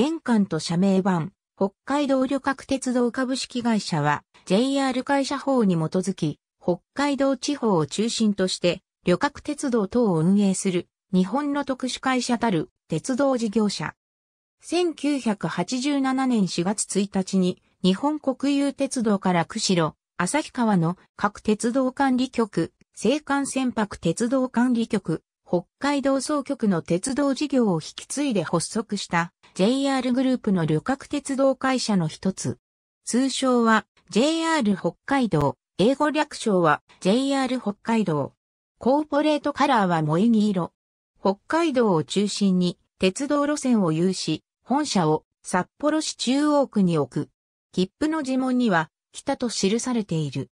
玄関と社名版、北海道旅客鉄道株式会社は JR 会社法に基づき、北海道地方を中心として旅客鉄道等を運営する日本の特殊会社たる鉄道事業者。1987年4月1日に日本国有鉄道から釧路、旭川の各鉄道管理局、青函船舶鉄道管理局、北海道総局の鉄道事業を引き継いで発足した JR グループの旅客鉄道会社の一つ。通称は JR 北海道、英語略称は JR 北海道。コーポレートカラーは萌木色。北海道を中心に鉄道路線を有し、本社を札幌市中央区に置く。切符の呪文には北と記されている。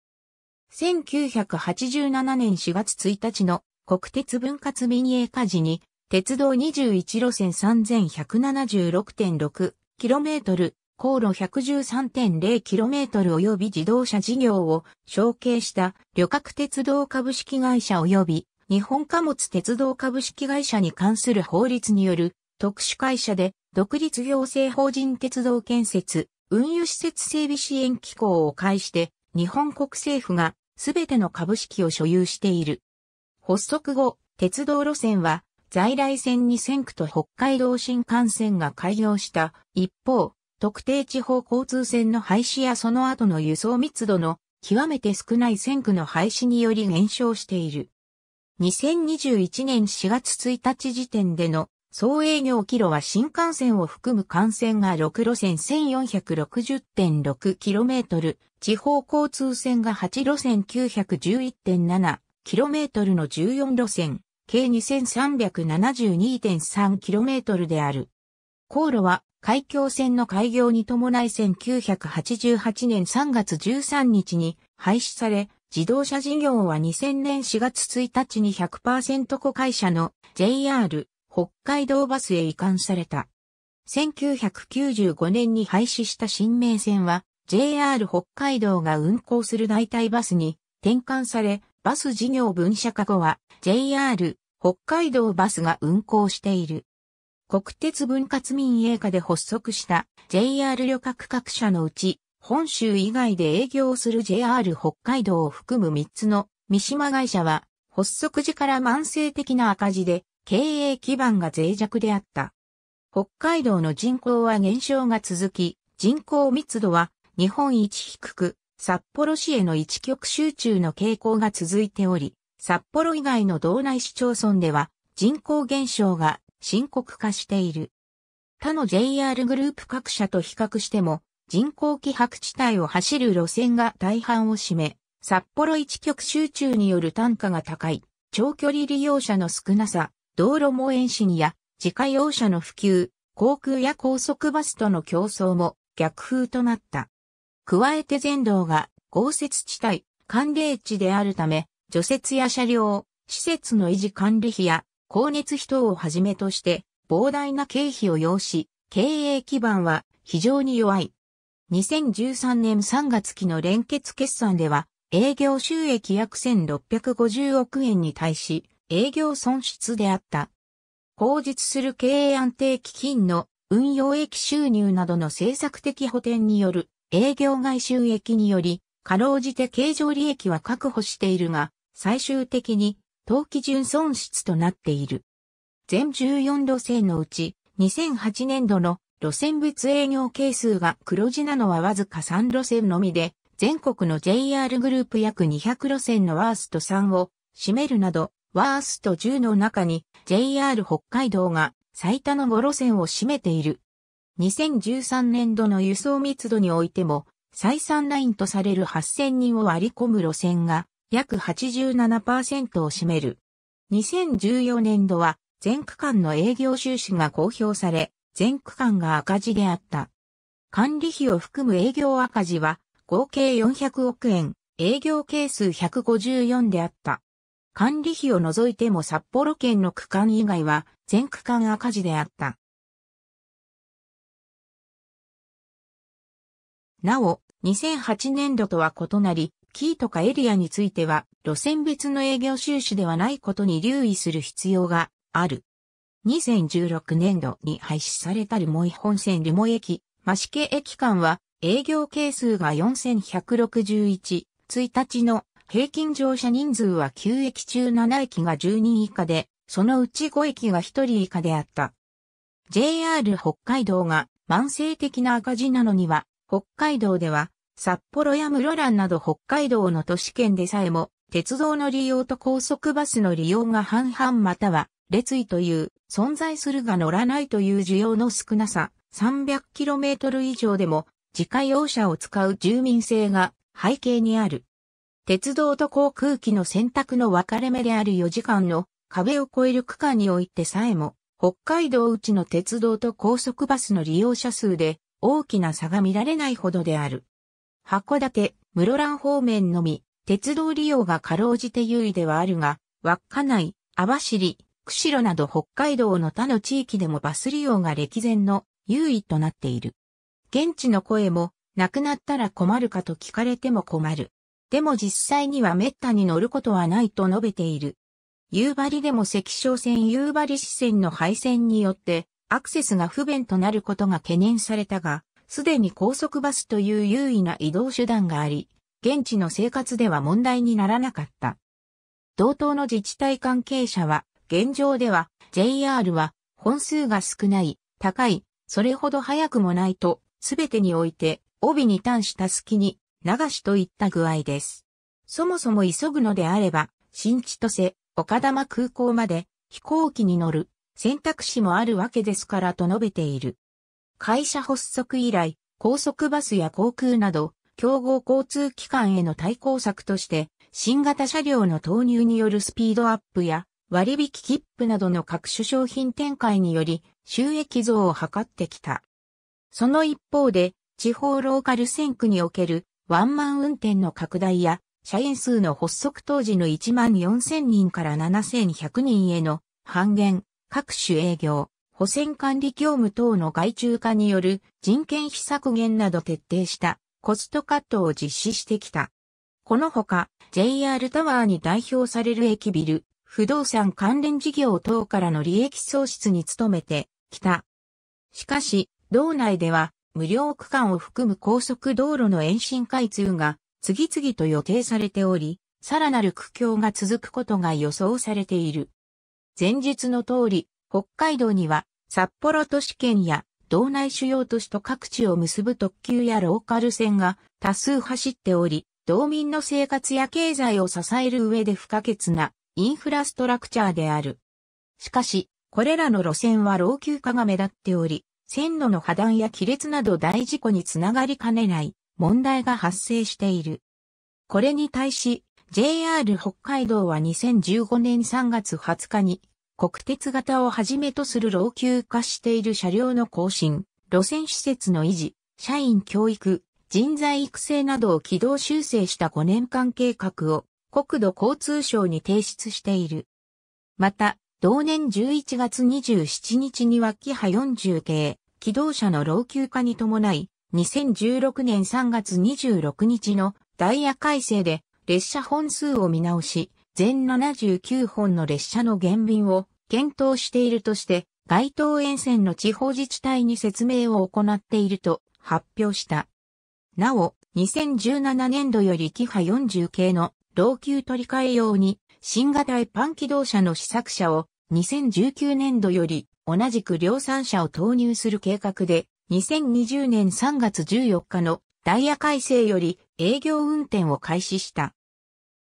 1987年4月1日の国鉄分割民営化時に、鉄道21路線 3176.6km、航路 113.0km 及び自動車事業を承継した旅客鉄道株式会社及び日本貨物鉄道株式会社に関する法律による特殊会社で独立行政法人鉄道建設、運輸施設整備支援機構を介して日本国政府がすべての株式を所有している。発足後、鉄道路線は在来線に線区と北海道新幹線が開業した一方、特定地方交通線の廃止やその後の輸送密度の極めて少ない線区の廃止により減少している。2021年4月1日時点での総営業キロは新幹線を含む幹線が6路線 1460.6km、地方交通線が8路線911.7 km の14路線、計 2372.3km である。航路は海峡線の開業に伴い1988年3月13日に廃止され、自動車事業は2000年4月1日に100%子会社の JR 北海道バスへ移管された。1995年に廃止した新名線は JR 北海道が運行する代替バスに転換され、バス事業分社化後は JR 北海道バスが運行している。国鉄分割民営化で発足した JR 旅客各社のうち、本州以外で営業する JR 北海道を含む3つの三島会社は、発足時から慢性的な赤字で、経営基盤が脆弱であった。北海道の人口は減少が続き、人口密度は日本一低く、札幌市への一極集中の傾向が続いており、札幌以外の道内市町村では人口減少が深刻化している。他の JR グループ各社と比較しても人口気迫地帯を走る路線が大半を占め、札幌一極集中による単価が高い、長距離利用者の少なさ、道路も延伸にや、自家用車の普及、航空や高速バスとの競争も逆風となった。加えて全道が豪雪地帯、寒冷地であるため、除雪や車両、施設の維持管理費や光熱費等をはじめとして膨大な経費を要し、経営基盤は非常に弱い。2013年3月期の連結決算では、営業収益約1650億円に対し、営業損失であった。口実する経営安定基金の運用益収入などの政策的補填による営業外収益により、かろうじて経常利益は確保しているが、最終的に、当期純損失となっている。全14路線のうち、2008年度の路線別営業係数が黒字なのはわずか3路線のみで、全国の JR グループ約200路線のワースト3を占めるなど、ワースト10の中に JR 北海道が最多の5路線を占めている。2013年度の輸送密度においても、採算ラインとされる8000人を割り込む路線が約87%を占める。2014年度は全区間の営業収支が公表され、全区間が赤字であった。管理費を含む営業赤字は合計400億円、営業係数154であった。管理費を除いても札幌圏の区間以外は全区間赤字であった。なお、2008年度とは異なり、キーとかエリアについては、路線別の営業収支ではないことに留意する必要がある。2016年度に廃止された留萌本線留萌駅、増毛駅間は、営業係数が4161、1日の平均乗車人数は9駅中7駅が10人以下で、そのうち5駅が1人以下であった。JR 北海道が慢性的な赤字なのには、北海道では、札幌や室蘭など北海道の都市圏でさえも、鉄道の利用と高速バスの利用が半々または、列位という、存在するが乗らないという需要の少なさ、300km 以上でも、自家用車を使う住民性が背景にある。鉄道と航空機の選択の分かれ目である4時間の壁を越える区間においてさえも、北海道うちの鉄道と高速バスの利用者数で大きな差が見られないほどである。函館、室蘭方面のみ、鉄道利用がかろうじて優位ではあるが、稚内、網走、釧路など北海道の他の地域でもバス利用が歴然の優位となっている。現地の声も、なくなったら困るかと聞かれても困る。でも実際には滅多に乗ることはないと述べている。夕張でも赤小線夕張支線の廃線によって、アクセスが不便となることが懸念されたが、すでに高速バスという優位な移動手段があり、現地の生活では問題にならなかった。同等の自治体関係者は、現状では JR は本数が少ない、高い、それほど早くもないと、すべてにおいて帯に端した隙に流しといった具合です。そもそも急ぐのであれば、新千歳、岡玉空港まで飛行機に乗る選択肢もあるわけですからと述べている。会社発足以来、高速バスや航空など、競合交通機関への対抗策として、新型車両の投入によるスピードアップや、割引切符などの各種商品展開により、収益増を図ってきた。その一方で、地方ローカル線区におけるワンマン運転の拡大や、社員数の発足当時の1万4000人から7100人への半減、各種営業、保線管理業務等の外注化による人件費削減など徹底したコストカットを実施してきた。このほか JR タワーに代表される駅ビル、不動産関連事業等からの利益創出に努めてきた。しかし、道内では無料区間を含む高速道路の延伸開通が次々と予定されており、さらなる苦境が続くことが予想されている。前述の通り、北海道には札幌都市圏や道内主要都市と各地を結ぶ特急やローカル線が多数走っており、道民の生活や経済を支える上で不可欠なインフラストラクチャーである。しかし、これらの路線は老朽化が目立っており、線路の破断や亀裂など大事故につながりかねない問題が発生している。これに対し、JR 北海道は2015年3月20日に国鉄型をはじめとする老朽化している車両の更新、路線施設の維持、社員教育、人材育成などを軌道修正した5年間計画を国土交通省に提出している。また、同年11月27日にはキハ40系、機動車の老朽化に伴い、2016年3月26日のダイヤ改正で列車本数を見直し、全79本の列車の減便を検討しているとして、街頭沿線の地方自治体に説明を行っていると発表した。なお、2017年度よりキハ40系の老朽取り替え用に新型一般機動車の試作車を2019年度より同じく量産車を投入する計画で2020年3月14日のダイヤ改正より営業運転を開始した。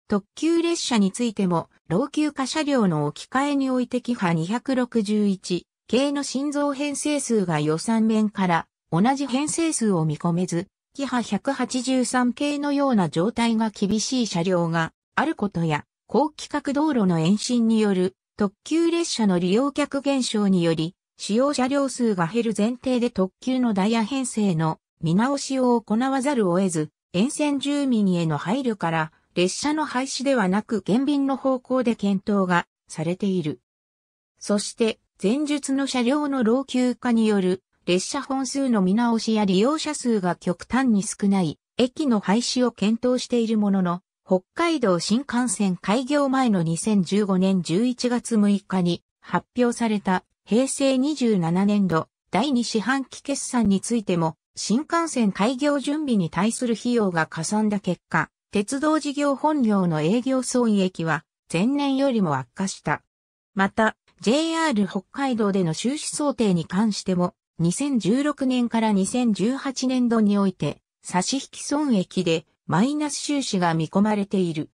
特急列車についても、老朽化車両の置き換えにおいてキハ261系の心臓編成数が予算面から同じ編成数を見込めず、キハ183系のような状態が厳しい車両があることや、高規格道路の延伸による特急列車の利用客減少により、使用車両数が減る前提で特急のダイヤ編成の見直しを行わざるを得ず、沿線住民への配慮から列車の廃止ではなく減便の方向で検討がされている。そして、前述の車両の老朽化による列車本数の見直しや利用者数が極端に少ない駅の廃止を検討しているものの、北海道新幹線開業前の2015年11月6日に発表された平成27年度第2四半期決算についても新幹線開業準備に対する費用がかさんだ結果、鉄道事業本業の営業損益は前年よりも悪化した。また、JR 北海道での収支想定に関しても、2016年から2018年度において、差し引き損益でマイナス収支が見込まれている。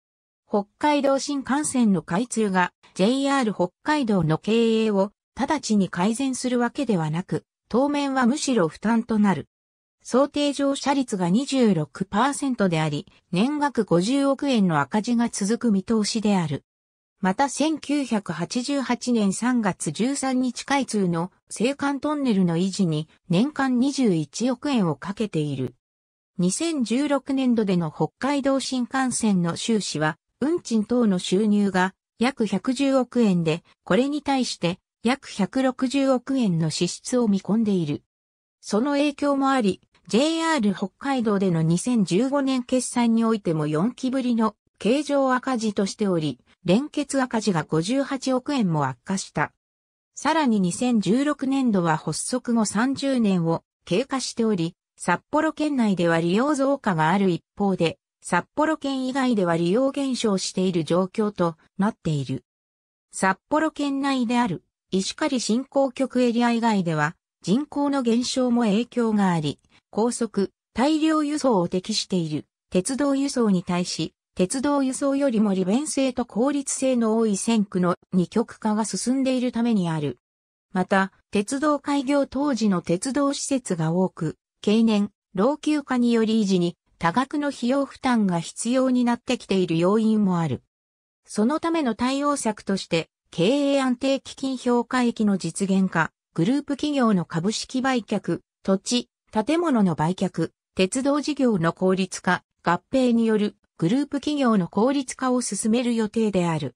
北海道新幹線の開通が JR 北海道の経営を直ちに改善するわけではなく、当面はむしろ負担となる。想定上車率が26%であり、年額50億円の赤字が続く見通しである。また1988年3月13日開通の青函トンネルの維持に年間21億円をかけている。2016年度での北海道新幹線の収支は、運賃等の収入が約110億円で、これに対して約160億円の支出を見込んでいる。その影響もあり、JR 北海道での2015年決算においても4期ぶりの経常赤字としており、連結赤字が58億円も悪化した。さらに2016年度は発足後30年を経過しており、札幌県内では利用増加がある一方で、札幌県以外では利用減少している状況となっている。札幌県内である石狩振興局エリア以外では人口の減少も影響があり、高速、大量輸送を適している。鉄道輸送に対し、鉄道輸送よりも利便性と効率性の多い線区の二極化が進んでいるためにある。また、鉄道開業当時の鉄道施設が多く、経年、老朽化により維持に多額の費用負担が必要になってきている要因もある。そのための対応策として、経営安定基金評価益の実現化、グループ企業の株式売却、土地、建物の売却、鉄道事業の効率化、合併によるグループ企業の効率化を進める予定である。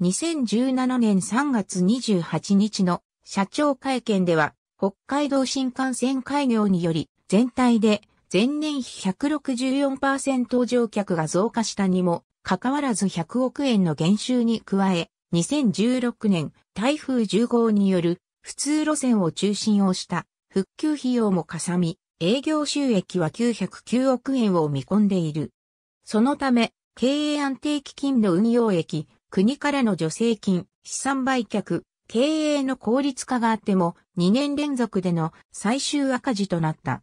2017年3月28日の社長会見では、北海道新幹線開業により、全体で前年比164%乗客が増加したにも、かかわらず100億円の減収に加え、2016年台風10号による普通路線を中心をした復旧費用もかさみ、営業収益は909億円を見込んでいる。そのため、経営安定基金の運用益、国からの助成金、資産売却、経営の効率化があっても2年連続での最終赤字となった。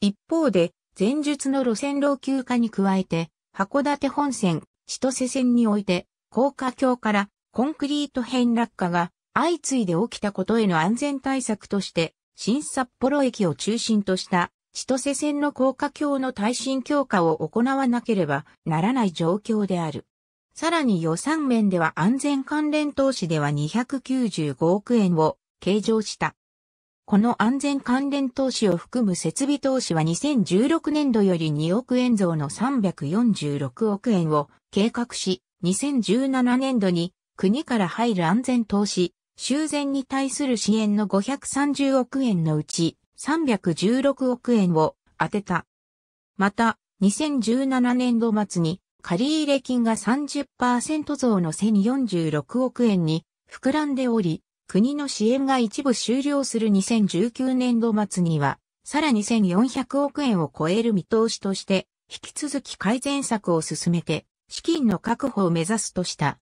一方で、前述の路線老朽化に加えて、函館本線、千歳線において、高架橋からコンクリート片落下が相次いで起きたことへの安全対策として、新札幌駅を中心とした千歳線の高架橋の耐震強化を行わなければならない状況である。さらに予算面では安全関連投資では295億円を計上した。この安全関連投資を含む設備投資は2016年度より2億円増の346億円を計画し、2017年度に国から入る安全投資修繕に対する支援の530億円のうち316億円を当てた。また、2017年度末に借入金が30%増の1046億円に膨らんでおり、国の支援が一部終了する2019年度末には、さらに1400億円を超える見通しとして、引き続き改善策を進めて、資金の確保を目指すとした。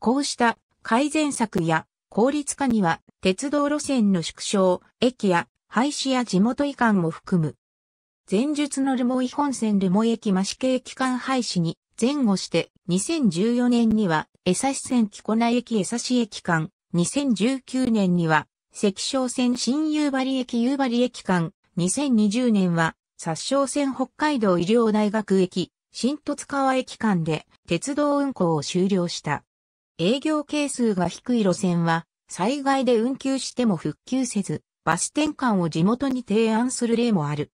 こうした改善策や効率化には、鉄道路線の縮小、駅や廃止や地元移管も含む。前述の留萌本線留萌駅増し系機間廃止に前後して、2014年には、江差線木古内駅江差駅間、2019年には、石小線新夕張駅夕張駅間、2020年は、殺傷線北海道医療大学駅、新十津川駅間で鉄道運行を終了した。営業係数が低い路線は、災害で運休しても復旧せず、バス転換を地元に提案する例もある。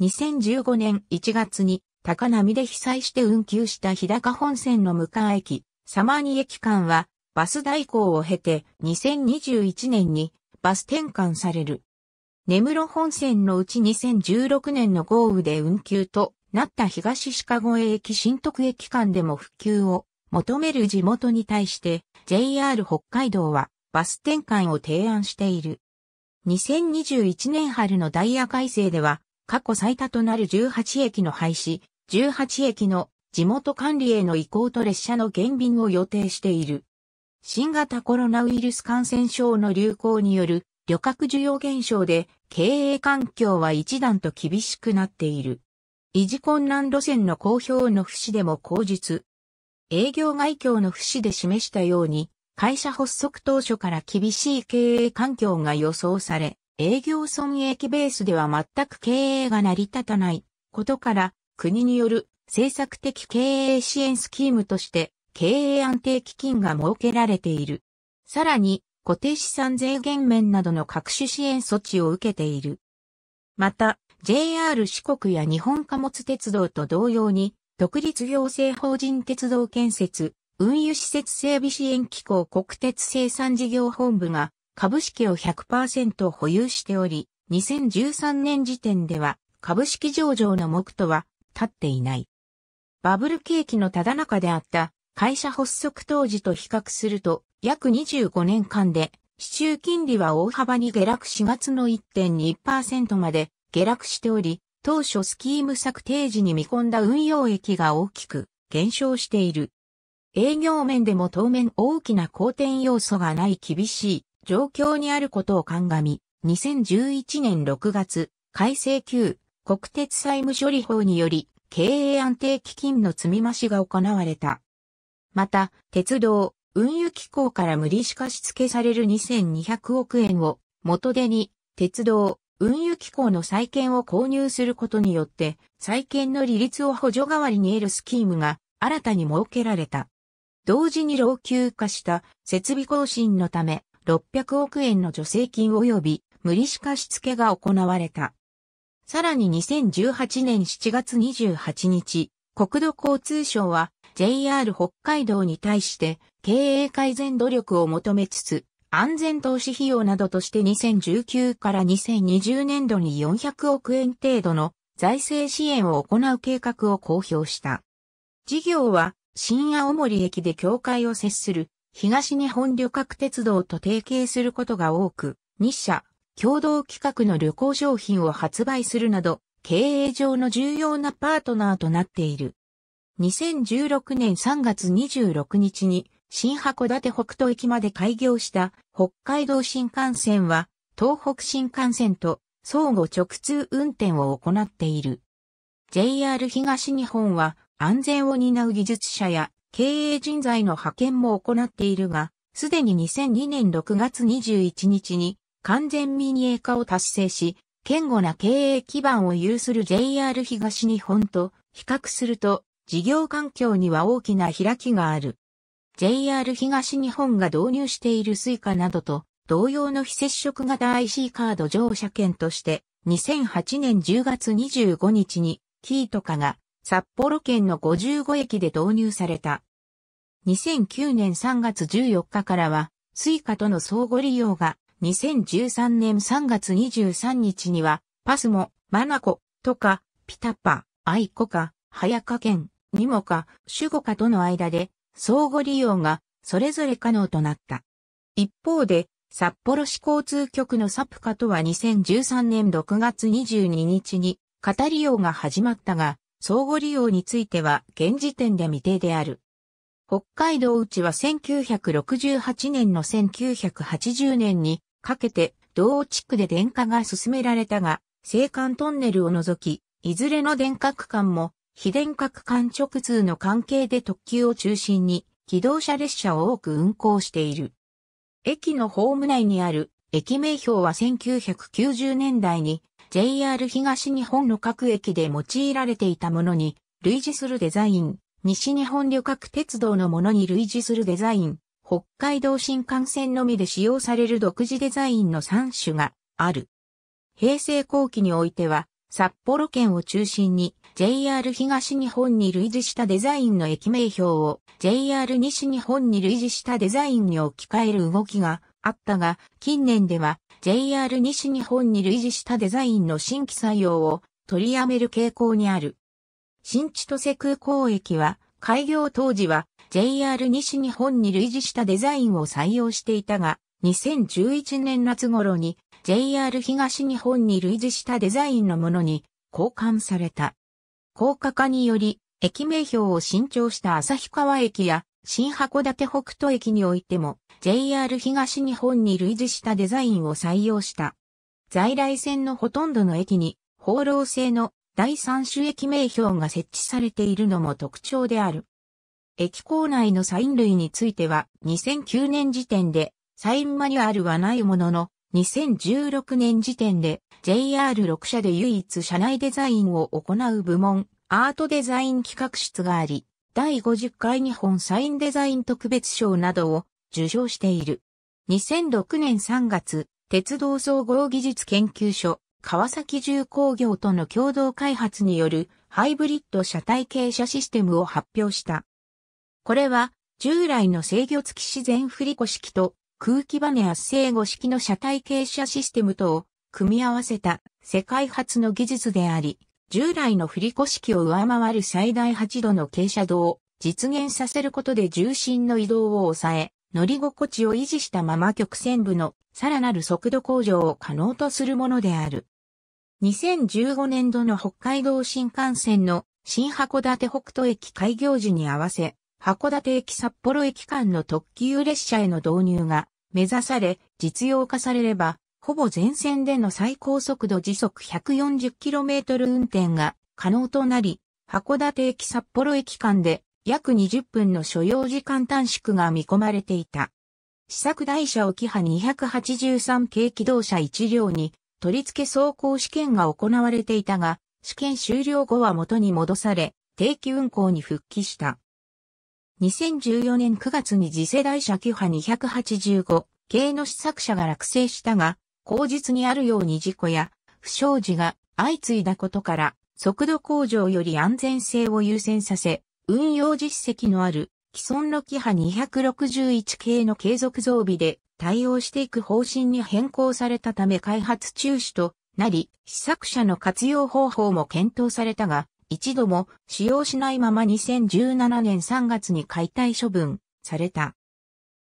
2015年1月に高波で被災して運休した日高本線の向か駅、サマーニ駅間はバス代行を経て2021年にバス転換される。根室本線のうち2016年の豪雨で運休となった東鹿越駅新徳駅間でも復旧を求める地元に対して JR 北海道はバス転換を提案している。2021年春のダイヤ改正では過去最多となる18駅の廃止、18駅の地元管理への移行と列車の減便を予定している。新型コロナウイルス感染症の流行による旅客需要減少で経営環境は一段と厳しくなっている。維持困難路線の公表の不死でも口述、営業外協の不死で示したように、会社発足当初から厳しい経営環境が予想され、営業損益ベースでは全く経営が成り立たないことから、国による政策的経営支援スキームとして経営安定基金が設けられている。さらに固定資産税減免などの各種支援措置を受けている。また、JR 四国や日本貨物鉄道と同様に独立行政法人鉄道建設、運輸施設整備支援機構国鉄生産事業本部が株式を100%保有しており、2013年時点では株式上場の目途は立っていない。バブル景気のただ中であった会社発足当時と比較すると約25年間で市中金利は大幅に下落4月の1.2%まで下落しており、当初スキーム策定時に見込んだ運用益が大きく減少している。営業面でも当面大きな好転要素がない厳しい状況にあることを鑑み、2011年6月、改正級国鉄債務処理法により、経営安定基金の積み増しが行われた。また、鉄道、運輸機構から無利子貸付される2200億円を元手に、鉄道、運輸機構の債券を購入することによって、債券の利率を補助代わりに得るスキームが新たに設けられた。同時に老朽化した設備更新のため、600億円の助成金及び無利子貸付が行われた。さらに2018年7月28日、国土交通省は JR 北海道に対して経営改善努力を求めつつ、安全投資費用などとして2019から2020年度に400億円程度の財政支援を行う計画を公表した。事業は新青森駅で境界を接する東日本旅客鉄道と提携することが多く、日社共同企画の旅行商品を発売するなど、経営上の重要なパートナーとなっている。2016年3月26日に新函館北斗駅まで開業した北海道新幹線は東北新幹線と相互直通運転を行っている。JR 東日本は安全を担う技術者や経営人材の派遣も行っているが、すでに2002年6月21日に完全民営化を達成し、堅固な経営基盤を有する JR 東日本と比較すると事業環境には大きな開きがある。JR 東日本が導入している Suica などと同様の非接触型 IC カード乗車券として2008年10月25日にキートカが札幌県の55駅で導入された。2009年3月14日からは Suica との相互利用が2013年3月23日にはパスモ、マナコ、とか、ピタパ、アイコか、早川県、ニモか、シュゴかとの間で相互利用がそれぞれ可能となった。一方で、札幌市交通局のサプカとは2013年6月22日に、型利用が始まったが、相互利用については現時点で未定である。北海道内は1968年の1980年にかけて、同地区で電化が進められたが、青函トンネルを除き、いずれの電化区間も非電核間直通の関係で特急を中心に、機動車列車を多く運行している。駅のホーム内にある駅名標は1990年代に JR 東日本の各駅で用いられていたものに類似するデザイン、西日本旅客鉄道のものに類似するデザイン、北海道新幹線のみで使用される独自デザインの3種がある。平成後期においては、札幌圏を中心に JR 東日本に類似したデザインの駅名表を JR 西日本に類似したデザインに置き換える動きがあったが、近年では JR 西日本に類似したデザインの新規採用を取りやめる傾向にある。新千歳空港駅は開業当時は JR 西日本に類似したデザインを採用していたが、2011年夏頃に JR 東日本に類似したデザインのものに交換された。高架化により、駅名標を新調した旭川駅や新函館北斗駅においても JR 東日本に類似したデザインを採用した。在来線のほとんどの駅に放浪性の第三種駅名標が設置されているのも特徴である。駅構内のサイン類については2009年時点でサインマニュアルはないものの2016年時点で JR6 社で唯一車内デザインを行う部門、アートデザイン企画室があり、第50回日本サインデザイン特別賞などを受賞している。2006年3月、鉄道総合技術研究所、川崎重工業との共同開発によるハイブリッド車体傾斜システムを発表した。これは、従来の制御付き自然振り子式と空気バネ圧制後式の車体傾斜システムとを組み合わせた世界初の技術であり、従来の振り子式を上回る最大8度の傾斜度を実現させることで重心の移動を抑え、乗り心地を維持したまま曲線部のさらなる速度向上を可能とするものである。2015年度の北海道新幹線の新函館北斗駅開業時に合わせ、函館駅札幌駅間の特急列車への導入が目指され実用化されればほぼ全線での最高速度時速 140km 運転が可能となり、函館駅札幌駅間で約20分の所要時間短縮が見込まれていた。試作台車置きハ283系機動車1両に取り付け走行試験が行われていたが、試験終了後は元に戻され、定期運行に復帰した。2014年9月に次世代車キハ285系の試作車が落成したが、口実にあるように事故や不祥事が相次いだことから、速度向上より安全性を優先させ、運用実績のある既存のキハ261系の継続増備で対応していく方針に変更されたため開発中止となり、試作車の活用方法も検討されたが、一度も使用しないまま2017年3月に解体処分された。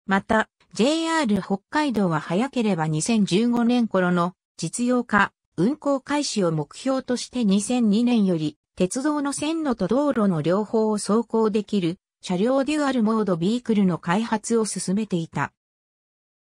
また、JR 北海道は早ければ2015年頃の実用化、運行開始を目標として2002年より鉄道の線路と道路の両方を走行できる車両デュアルモードビークルの開発を進めていた。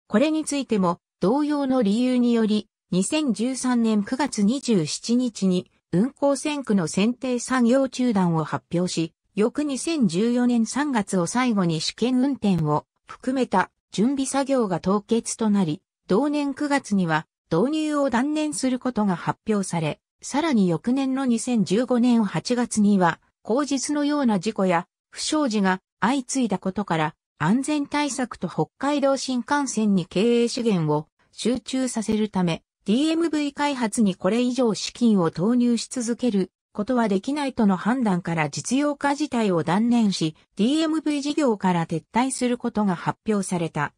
これについても同様の理由により2013年9月27日に運行線区の選定作業中断を発表し、翌2014年3月を最後に試験運転を含めた準備作業が凍結となり、同年9月には導入を断念することが発表され、さらに翌年の2015年8月には、口実のような事故や不祥事が相次いだことから、安全対策と北海道新幹線に経営資源を集中させるため、DMV 開発にこれ以上資金を投入し続けることはできないとの判断から実用化自体を断念し、DMV 事業から撤退することが発表された。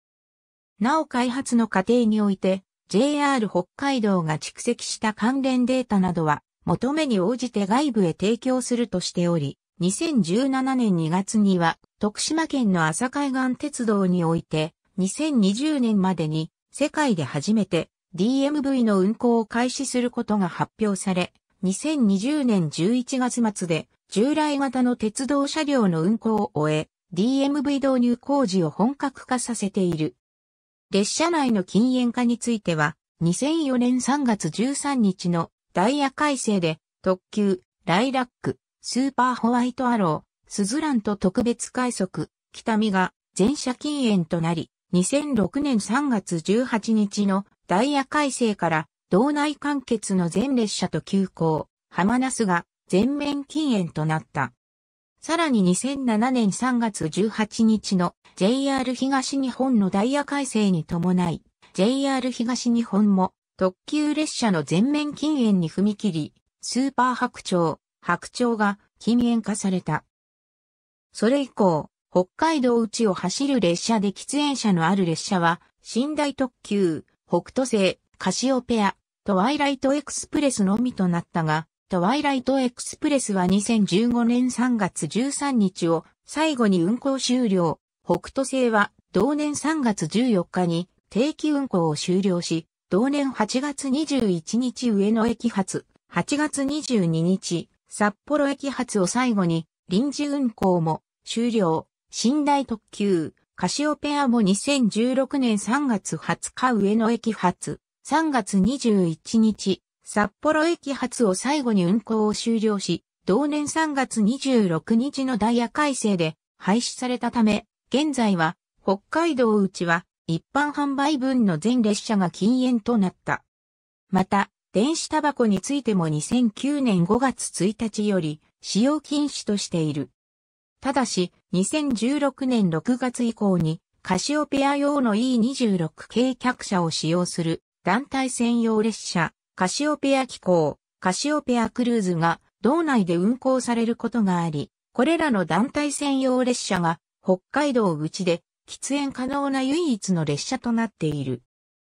なお開発の過程において、JR 北海道が蓄積した関連データなどは、求めに応じて外部へ提供するとしており、2017年2月には、徳島県の朝海岸鉄道において、2020年までに、世界で初めて DMV の運行を開始することが発表され、2020年11月末で従来型の鉄道車両の運行を終え、DMV 導入工事を本格化させている。列車内の禁煙化については、2004年3月13日のダイヤ改正で、特急、ライラック、スーパーホワイトアロー、スズランと特別快速、北見が全車禁煙となり、2006年3月18日のダイヤ改正から道内完結の全列車と急行、浜那須が全面禁煙となった。さらに2007年3月18日の JR 東日本のダイヤ改正に伴い、JR 東日本も特急列車の全面禁煙に踏み切り、スーパー白鳥、白鳥が禁煙化された。それ以降、北海道内を走る列車で喫煙者のある列車は、寝台特急、北斗星、カシオペア、トワイライトエクスプレスのみとなったが、トワイライトエクスプレスは2015年3月13日を最後に運行終了。北斗星は同年3月14日に定期運行を終了し、同年8月21日上野駅発、8月22日札幌駅発を最後に臨時運行も終了。寝台特急、カシオペアも2016年3月20日上野駅発、3月21日、札幌駅発を最後に運行を終了し、同年3月26日のダイヤ改正で廃止されたため、現在は北海道内は一般販売分の全列車が禁煙となった。また、電子タバコについても2009年5月1日より使用禁止としている。ただし、2016年6月以降にカシオペア用の E26 軽客車を使用する団体専用列車、カシオペア機構、カシオペアクルーズが道内で運行されることがあり、これらの団体専用列車が北海道口で喫煙可能な唯一の列車となっている。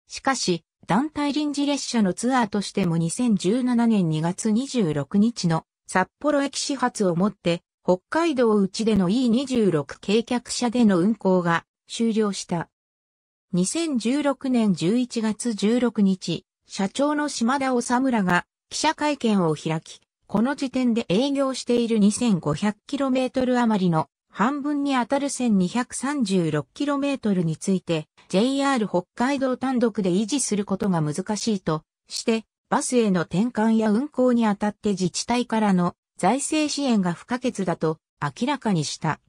しかし、団体臨時列車のツアーとしても2017年2月26日の札幌駅始発をもって北海道内での E26 計客車での運行が終了した。2016年11月16日、社長の島田治村が記者会見を開き、この時点で営業している 2500km 余りの半分にあたる 1236km について JR 北海道単独で維持することが難しいとして、バスへの転換や運行にあたって自治体からの財政支援が不可欠だと明らかにした。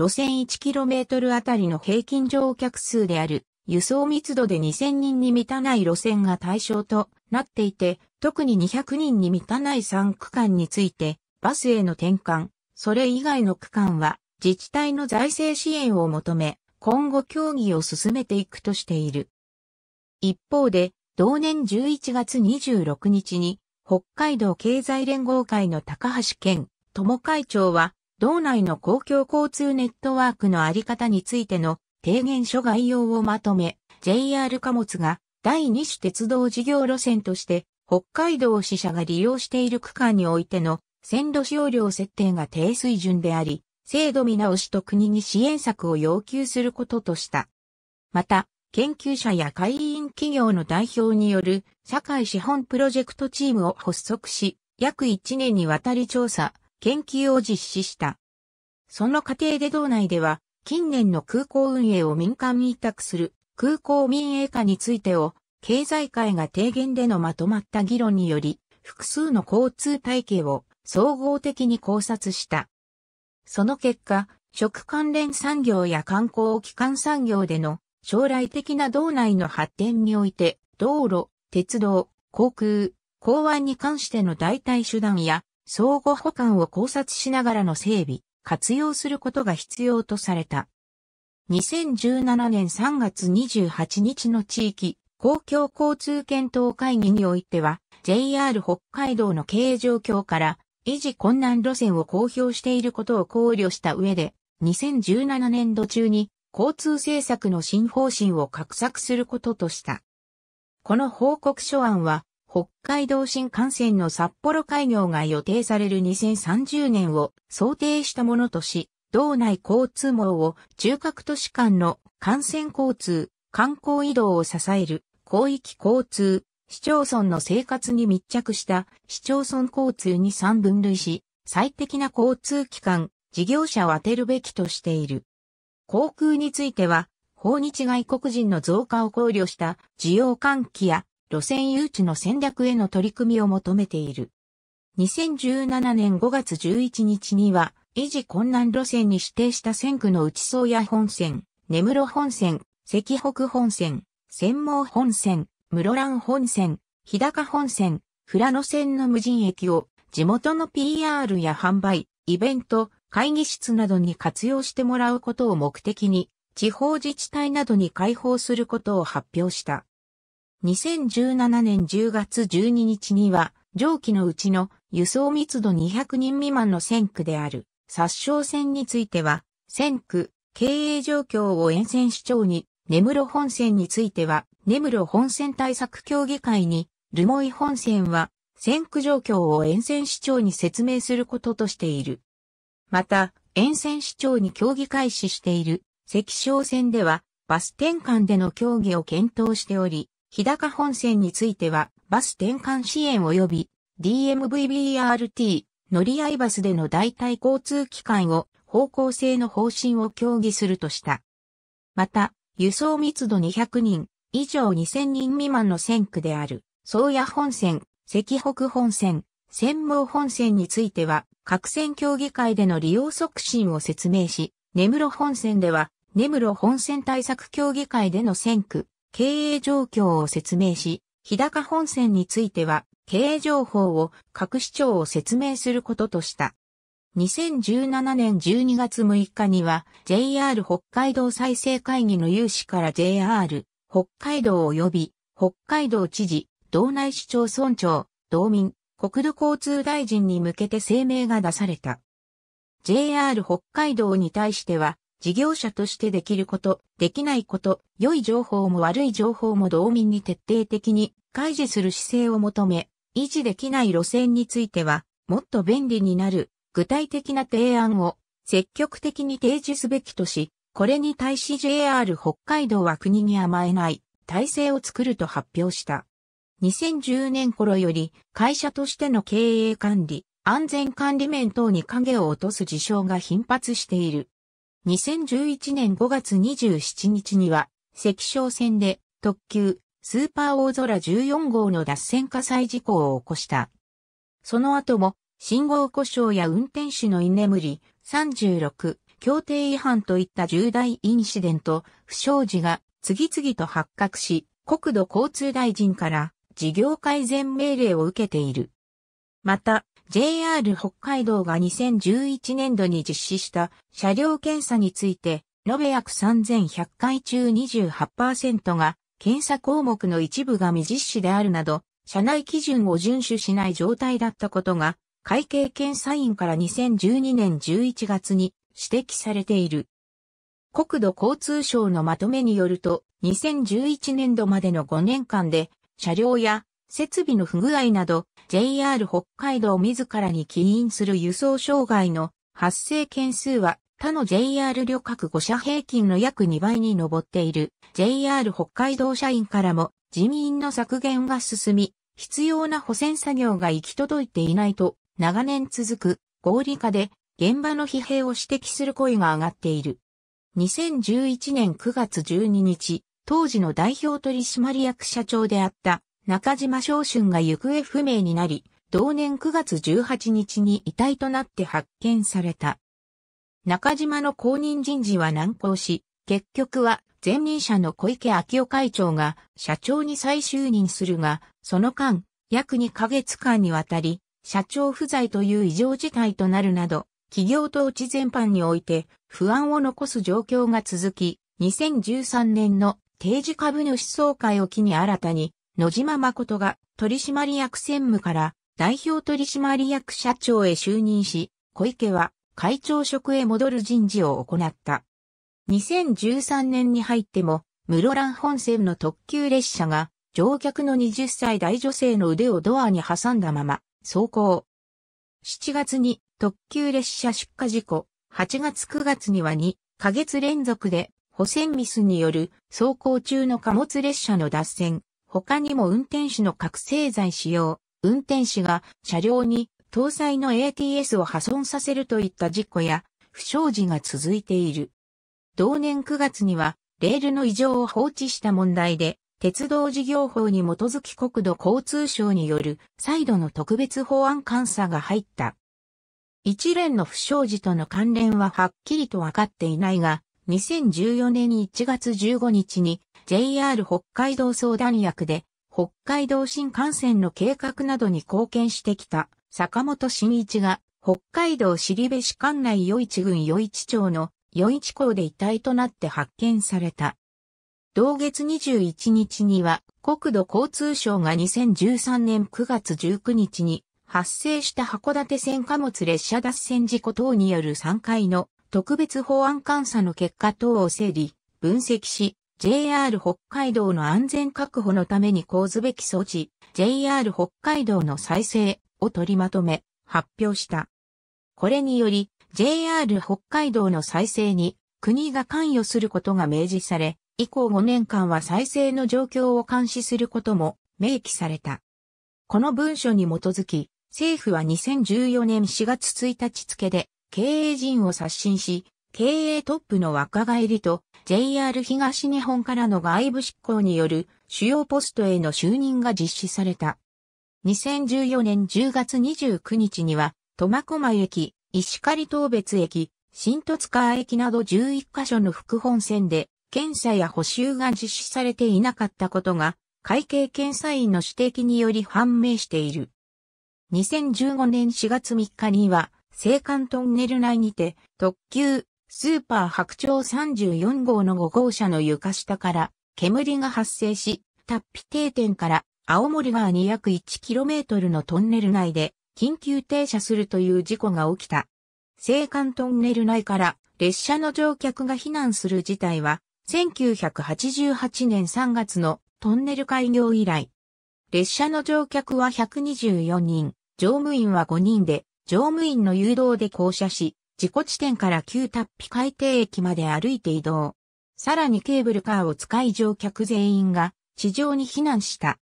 路線 1km あたりの平均乗客数である輸送密度で2000人に満たない路線が対象となっていて、特に200人に満たない3区間について、バスへの転換、それ以外の区間は自治体の財政支援を求め、今後協議を進めていくとしている。一方で、同年11月26日に、北海道経済連合会の高橋健、友会長は、道内の公共交通ネットワークのあり方についての提言書概要をまとめ、JR 貨物が第2種鉄道事業路線として北海道支社が利用している区間においての線路使用料設定が低水準であり、制度見直しと国に支援策を要求することとした。また、研究者や会員企業の代表による社会資本プロジェクトチームを発足し、約1年にわたり調査、研究を実施した。その過程で道内では、近年の空港運営を民間に委託する空港民営化についてを、経済界が提言でのまとまった議論により、複数の交通体系を総合的に考察した。その結果、食関連産業や観光機関産業での将来的な道内の発展において、道路、鉄道、航空、港湾に関しての代替手段や相互補完を考察しながらの整備、活用することが必要とされた。2017年3月28日の地域、公共交通検討会議においては、JR 北海道の経営状況から、維持困難路線を公表していることを考慮した上で、2017年度中に、交通政策の新方針を画策することとした。この報告書案は、北海道新幹線の札幌開業が予定される2030年を想定したものとし、道内交通網を中核都市間の幹線交通、観光移動を支える広域交通、市町村の生活に密着した市町村交通に3分類し、最適な交通機関、事業者を当てるべきとしている。航空については、訪日外国人の増加を考慮した需要喚起や路線誘致の戦略への取り組みを求めている。2017年5月11日には、維持困難路線に指定した線区の内宗谷本線、根室本線、関北本線、専門本線、室蘭本線、日高本線、富良野線の無人駅を地元の PR や販売、イベント、会議室などに活用してもらうことを目的に、地方自治体などに開放することを発表した。2017年10月12日には、上記のうちの輸送密度200人未満の線区である殺傷線については、線区、経営状況を沿線市長に、根室本線については、根室本線対策協議会に、留萌本線は、線区状況を沿線市長に説明することとしている。また、沿線市長に協議開始している、関昌線では、バス転換での協議を検討しており、日高本線については、バス転換支援及び DMVBRT 乗り合いバスでの代替交通機関を方向性の方針を協議するとした。また、輸送密度200人以上2000人未満の線区である、宗谷本線、赤北本線、専門本線については、各線協議会での利用促進を説明し、根室本線では、根室本線対策協議会での線区、経営状況を説明し、日高本線については、経営情報を各市長を説明することとした。2017年12月6日には JR 北海道再生会議の有志から JR 北海道及び北海道知事、道内市町村長、道民、国土交通大臣に向けて声明が出された。JR 北海道に対しては事業者としてできること、できないこと、良い情報も悪い情報も道民に徹底的に開示する姿勢を求め、維持できない路線については、もっと便利になる具体的な提案を積極的に提示すべきとし、これに対し JR 北海道は国に甘えない体制を作ると発表した。2010年頃より会社としての経営管理、安全管理面等に影を落とす事象が頻発している。2011年5月27日には、赤小線で特急スーパー大空14号の脱線火災事故を起こした。その後も信号故障や運転手の居眠り36協定違反といった重大インシデント不祥事が次々と発覚し、国土交通大臣から事業改善命令を受けている。また、JR 北海道が2011年度に実施した車両検査について、延べ約3100回中28%が検査項目の一部が未実施であるなど、社内基準を遵守しない状態だったことが、会計検査院から2012年11月に指摘されている。国土交通省のまとめによると、2011年度までの5年間で、車両や設備の不具合など、JR 北海道自らに起因する輸送障害の発生件数は他の JR 旅客5社平均の約2倍に上っている JR 北海道社員からも人員の削減が進み、必要な補選作業が行き届いていないと長年続く合理化で現場の疲弊を指摘する声が上がっている。2011年9月12日、当時の代表取締役社長であった中島昇春が行方不明になり、同年9月18日に遺体となって発見された。中島の公認人事は難航し、結局は前任者の小池昭夫会長が社長に再就任するが、その間、約2ヶ月間にわたり、社長不在という異常事態となるなど、企業統治全般において不安を残す状況が続き、2013年の定時株主総会を機に新たに野島誠が取締役専務から代表取締役社長へ就任し、小池は会長職へ戻る人事を行った。2013年に入っても、室蘭本線の特急列車が乗客の20歳大女性の腕をドアに挟んだまま走行。7月に特急列車出火事故、8月9月には2ヶ月連続で補線ミスによる走行中の貨物列車の脱線、他にも運転手の覚醒剤使用、運転手が車両に搭載の ATS を破損させるといった事故や不祥事が続いている。同年9月にはレールの異常を放置した問題で鉄道事業法に基づき国土交通省による再度の特別法案監査が入った。一連の不祥事との関連ははっきりとわかっていないが、2014年1月15日に JR 北海道相談役で、北海道新幹線の計画などに貢献してきた坂本慎一が、北海道尻部市管内余市郡余市町の余市港で遺体となって発見された。同月21日には国土交通省が2013年9月19日に発生した函館線貨物列車脱線事故等による3回の特別法案監査の結果等を整理、分析し、JR 北海道の安全確保のために講ずべき措置、JR 北海道の再生を取りまとめ、発表した。これにより、JR 北海道の再生に国が関与することが明示され、以降5年間は再生の状況を監視することも明記された。この文書に基づき、政府は2014年4月1日付で経営陣を刷新し、経営トップの若返りと JR 東日本からの外部執行による主要ポストへの就任が実施された。2014年10月29日には、苫小牧駅、石狩東別駅、新戸塚駅など11カ所の副本線で、検査や補修が実施されていなかったことが、会計検査員の指摘により判明している。2015年4月3日には、青函トンネル内にて、特急、スーパー白鳥34号の5号車の床下から煙が発生し、タッピ定点から青森川に約 1km のトンネル内で緊急停車するという事故が起きた。青函トンネル内から列車の乗客が避難する事態は、1988年3月のトンネル開業以来、列車の乗客は124人、乗務員は5人で、乗務員の誘導で降車し、事故地点から旧ッピ海底駅まで歩いて移動。さらにケーブルカーを使い乗客全員が地上に避難した。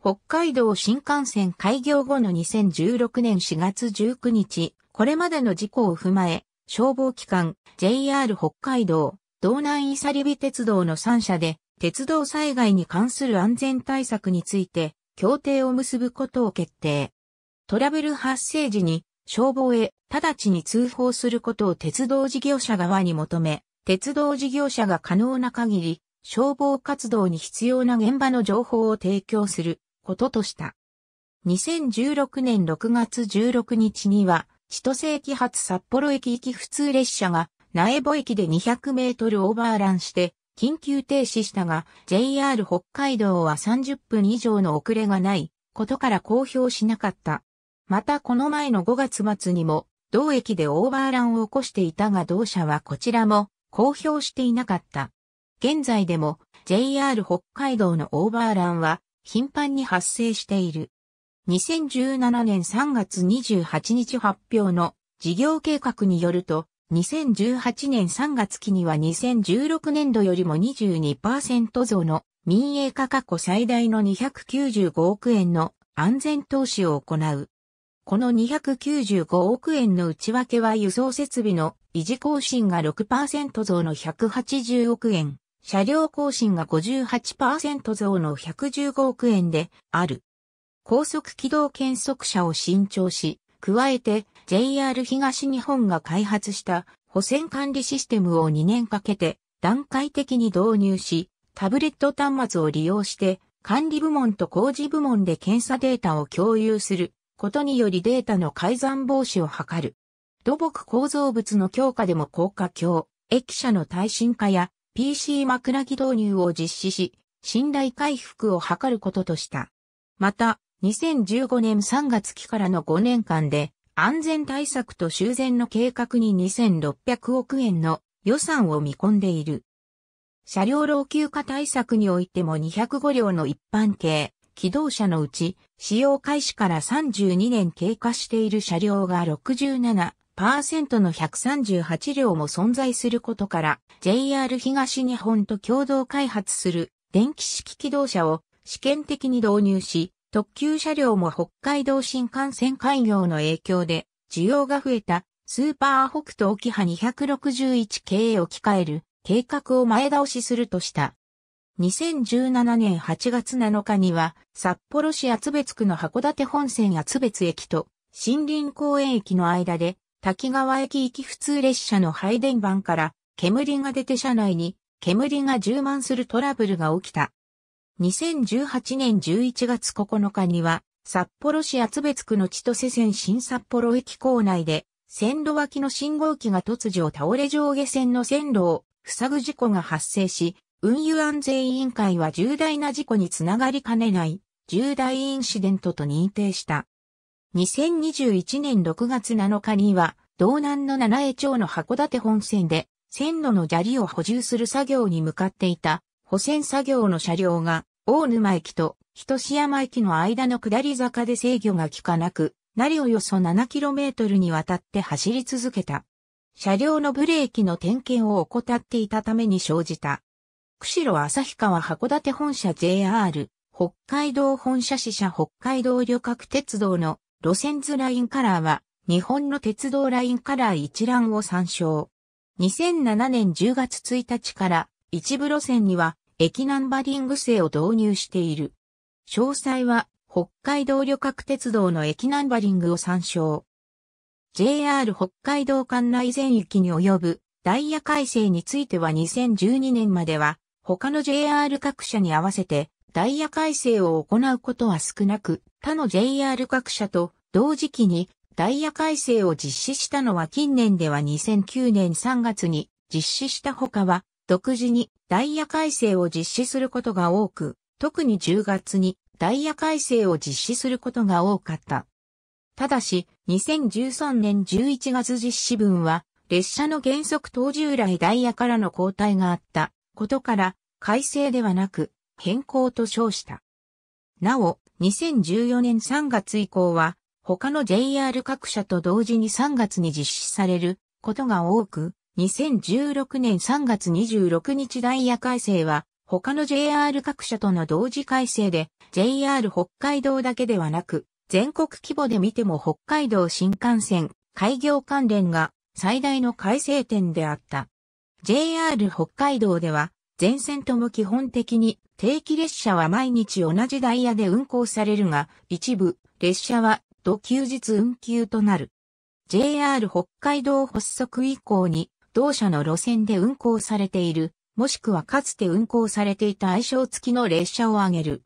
北海道新幹線開業後の2016年4月19日、これまでの事故を踏まえ、消防機関、JR 北海道、道南イサリビ鉄道の3社で、鉄道災害に関する安全対策について、協定を結ぶことを決定。トラブル発生時に消防へ直ちに通報することを鉄道事業者側に求め、鉄道事業者が可能な限り、消防活動に必要な現場の情報を提供することとした。2016年6月16日には、千歳駅発札幌駅行き普通列車が苗穂駅で200メートルオーバーランして、緊急停止したが、JR 北海道は30分以上の遅れがないことから公表しなかった。またこの前の5月末にも、同駅でオーバーランを起こしていたが同社はこちらも公表していなかった。現在でも JR 北海道のオーバーランは頻繁に発生している。2017年3月28日発表の事業計画によると、2018年3月期には2016年度よりも22%増の民営化過去最大の295億円の安全投資を行う。この295億円の内訳は輸送設備の維持更新が6%増の180億円、車両更新が58%増の115億円である。高速軌道検測車を新調し、加えて JR 東日本が開発した保線管理システムを2年かけて段階的に導入し、タブレット端末を利用して管理部門と工事部門で検査データを共有することによりデータの改ざん防止を図る。土木構造物の強化でも高架橋、駅舎の耐震化や PC 枕木導入を実施し、信頼回復を図ることとした。また、2015年3月期からの5年間で、安全対策と修繕の計画に2600億円の予算を見込んでいる。車両老朽化対策においても205両の一般系、機動車のうち、使用開始から32年経過している車両が67%の138両も存在することから、JR 東日本と共同開発する電気式機動車を試験的に導入し、特急車両も北海道新幹線開業の影響で需要が増えたスーパー北東キハ261 k を置き換える計画を前倒しするとした。2017年8月7日には、札幌市厚別区の函館本線厚別駅と森林公園駅の間で、滝川駅行き普通列車の配電盤から煙が出て車内に煙が充満するトラブルが起きた。2018年11月9日には、札幌市厚別区の千歳線新札幌駅構内で、線路脇の信号機が突如倒れ上下線の線路を塞ぐ事故が発生し、運輸安全委員会は重大な事故につながりかねない重大インシデントと認定した。2021年6月7日には、道南の七重町の函館本線で、線路の砂利を補充する作業に向かっていた、補線作業の車両が、大沼駅と人志山駅の間の下り坂で制御が効かなく、なりおよそ 7km にわたって走り続けた。車両のブレーキの点検を怠っていたために生じた釧路旭川函館本社 JR、北海道本社支社北海道旅客鉄道の路線図ラインカラーは日本の鉄道ラインカラー一覧を参照。2007年10月1日から一部路線には駅ナンバリング制を導入している。詳細は北海道旅客鉄道の駅ナンバリングを参照。JR 北海道管内全域に及ぶダイヤ改正については2012年までは他の JR 各社に合わせてダイヤ改正を行うことは少なく、他の JR 各社と同時期にダイヤ改正を実施したのは近年では2009年3月に実施したほかは、独自にダイヤ改正を実施することが多く、特に10月にダイヤ改正を実施することが多かった。ただし、2013年11月実施分は、列車の原則当従来ダイヤからの交代があったことから、改正ではなく、変更と称した。なお、2014年3月以降は、他の JR 各社と同時に3月に実施されることが多く、2016年3月26日ダイヤ改正は、他の JR 各社との同時改正で、JR 北海道だけではなく、全国規模で見ても北海道新幹線開業関連が最大の改正点であった。JR 北海道では、全線とも基本的に定期列車は毎日同じダイヤで運行されるが、一部、列車は土休日運休となる。JR 北海道発足以降に、同社の路線で運行されている、もしくはかつて運行されていた愛称付きの列車を挙げる。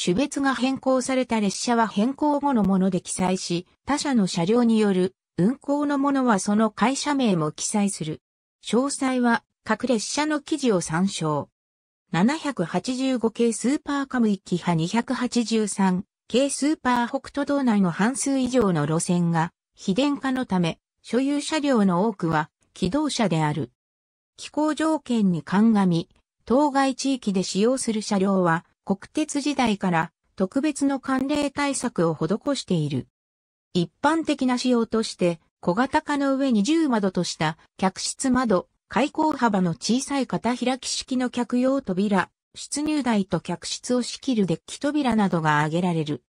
種別が変更された列車は変更後のもので記載し、他社の車両による運行のものはその会社名も記載する。詳細は各列車の記事を参照。785系スーパーカム1機派283系スーパー北斗道内の半数以上の路線が非電化のため所有車両の多くは機動車である。気候条件に鑑み、当該地域で使用する車両は国鉄時代から特別の慣例対策を施している。一般的な仕様として小型化の上に10窓とした客室窓、開口幅の小さい片開き式の客用扉、出入台と客室を仕切るデッキ扉などが挙げられる。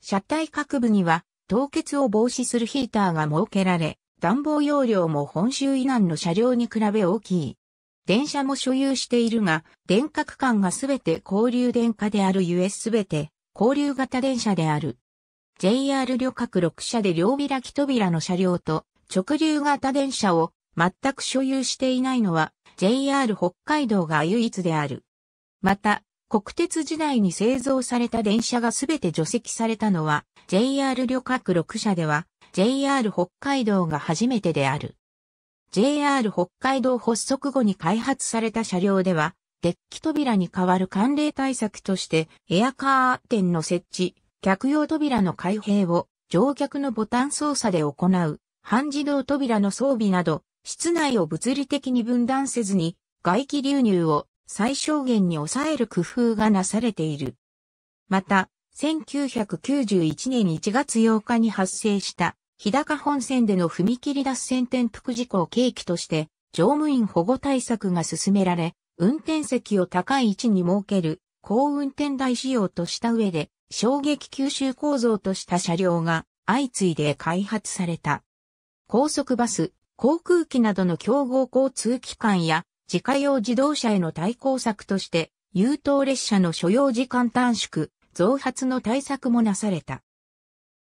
車体各部には凍結を防止するヒーターが設けられ、暖房容量も本州以南の車両に比べ大きい。電車も所有しているが、電化区間がすべて交流電化であるゆえすべて交流型電車である。JR 旅客6社で両開き扉の車両と直流型電車を全く所有していないのは JR 北海道が唯一である。また、国鉄時代に製造された電車が全て除籍されたのは JR 旅客6社では JR 北海道が初めてである。JR 北海道発足後に開発された車両では、デッキ扉に代わる寒冷対策としてエアカーテンの設置、客用扉の開閉を乗客のボタン操作で行う、半自動扉の装備など、室内を物理的に分断せずに、外気流入を最小限に抑える工夫がなされている。また、1991年1月8日に発生した日高本線での踏切脱線転覆事故を契機として、乗務員保護対策が進められ、運転席を高い位置に設ける、高運転台仕様とした上で、衝撃吸収構造とした車両が相次いで開発された。高速バス、航空機などの競合交通機関や自家用自動車への対抗策として優等列車の所要時間短縮、増発の対策もなされた。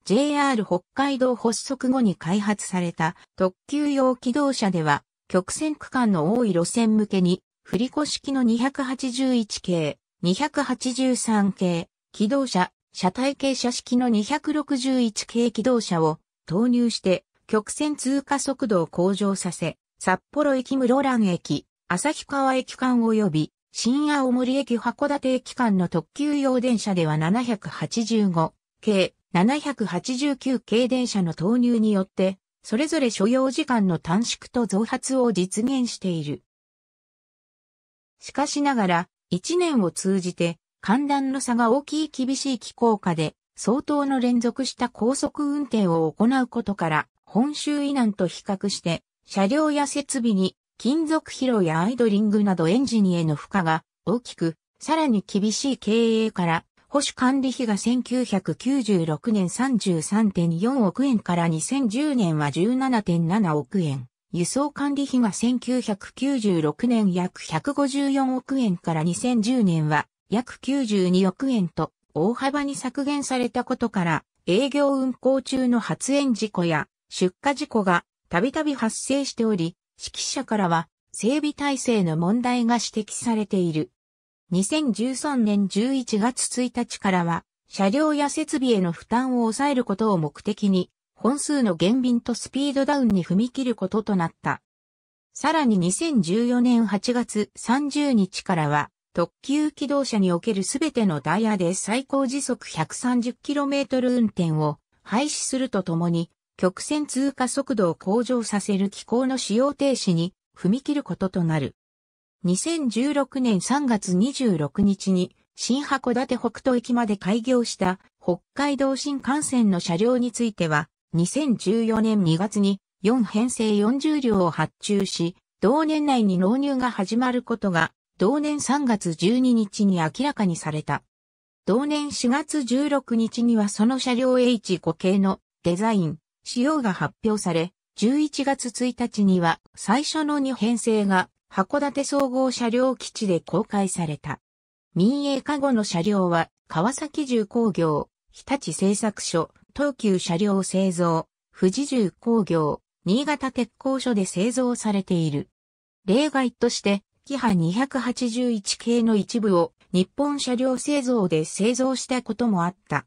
JR 北海道発足後に開発された特急用機動車では、曲線区間の多い路線向けに、振り子式の281系、283系、機動車、車体傾斜式の261系機動車を投入して曲線通過速度を向上させ、札幌駅室蘭駅、旭川駅間及び新青森駅函館駅間の特急用電車では785系、789系電車の投入によって、それぞれ所要時間の短縮と増発を実現している。しかしながら、1年を通じて、寒暖の差が大きい厳しい気候下で、相当の連続した高速運転を行うことから、本州以南と比較して、車両や設備に金属疲労やアイドリングなどエンジアへの負荷が大きく、さらに厳しい経営から、保守管理費が1996年33.4億円から2010年は17.7億円。輸送管理費が1996年約154億円から2010年は約92億円と大幅に削減されたことから、営業運行中の発煙事故や出火事故がたびたび発生しており、指揮者からは整備体制の問題が指摘されている。2013年11月1日からは、車両や設備への負担を抑えることを目的に、本数の減便とスピードダウンに踏み切ることとなった。さらに2014年8月30日からは、特急機動車におけるすべてのダイヤで最高時速 130km 運転を廃止するとともに、曲線通過速度を向上させる機構の使用停止に踏み切ることとなる。2016年3月26日に新函館北斗駅まで開業した北海道新幹線の車両については2014年2月に4編成40両を発注し同年内に納入が始まることが同年3月12日に明らかにされた。同年4月16日にはその車両 H5 系のデザイン、仕様が発表され、11月1日には最初の2編成が函館総合車両基地で公開された。民営化後の車両は川崎重工業、日立製作所、東急車両製造、富士重工業、新潟鉄工所で製造されている。例外としてキハ281系の一部を日本車両製造で製造したこともあった。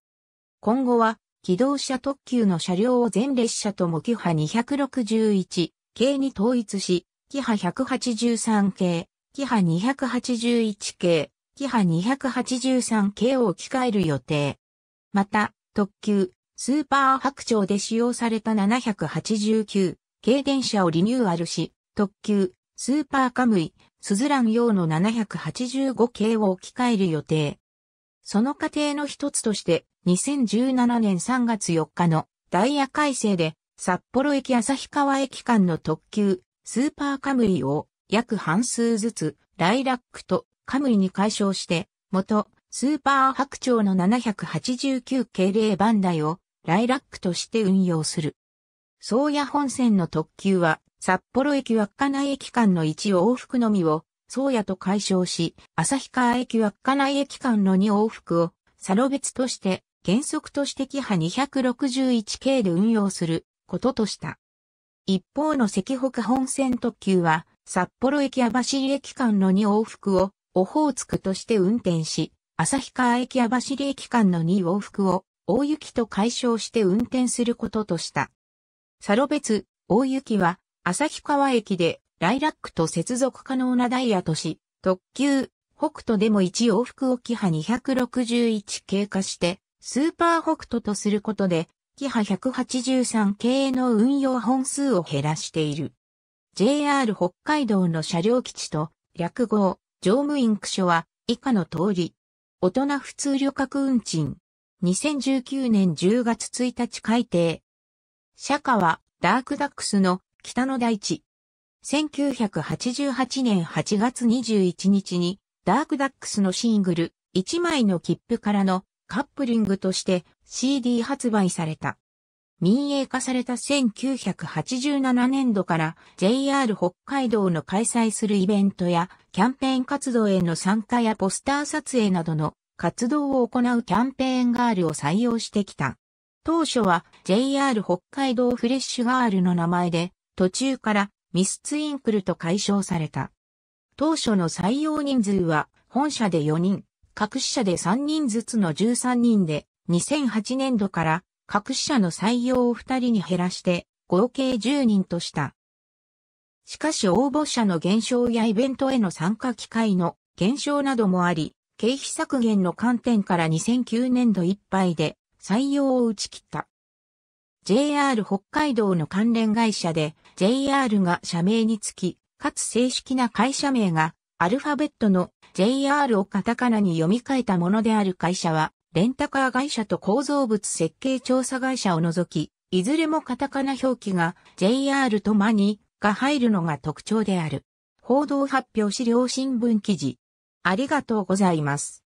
今後は機動車特急の車両を全列車ともキハ261系に統一し、キハ183系、キハ281系、キハ283系を置き換える予定。また、特急、スーパー白鳥で使用された789系電車をリニューアルし、特急、スーパーカムイ、スズラン用の785系を置き換える予定。その過程の一つとして、2017年3月4日のダイヤ改正で、札幌駅旭川駅間の特急、スーパーカムリを約半数ずつ、ライラックとカムリに解消して、元、スーパー白鳥の789系0番台をライラックとして運用する。宗谷本線の特急は札幌駅稚内駅間の1往復のみを、宗谷と解消し、旭川駅稚内駅間の2往復を、サロ別として、原則として規波2 6 1系で運用することとした。一方の赤北本線特急は、札幌駅網走駅間の2往復を、オホーツクとして運転し、旭川駅網走駅間の2往復を、大雪と解消して運転することとした。サロ別、大雪は、旭川駅でライラックと接続可能なダイヤとし、特急、北斗でも1往復をキハ261経過して、スーパー北斗とすることで、キハ183系の運用本数を減らしている。JR 北海道の車両基地と略号、乗務員区所は以下の通り。大人普通旅客運賃。2019年10月1日改定。社歌はダークダックスの北の大地。1988年8月21日に、ダークダックスのシングル、1枚の切符からのカップリングとして CD 発売された。民営化された1987年度から JR 北海道の開催するイベントやキャンペーン活動への参加やポスター撮影などの活動を行うキャンペーンガールを採用してきた。当初は JR 北海道フレッシュガールの名前で途中からミスツインクルと解消された。当初の採用人数は本社で4人、各支社で3人ずつの13人で、2008年度から各支社の採用を2人に減らして合計10人とした。しかし応募者の減少やイベントへの参加機会の減少などもあり、経費削減の観点から2009年度いっぱいで採用を打ち切った。JR 北海道の関連会社で JR が社名につき、かつ正式な会社名がアルファベットの JR をカタカナに読み替えたものである会社は、レンタカー会社と構造物設計調査会社を除き、いずれもカタカナ表記が JR とマニが入るのが特徴である。報道発表資料新聞記事。ありがとうございます。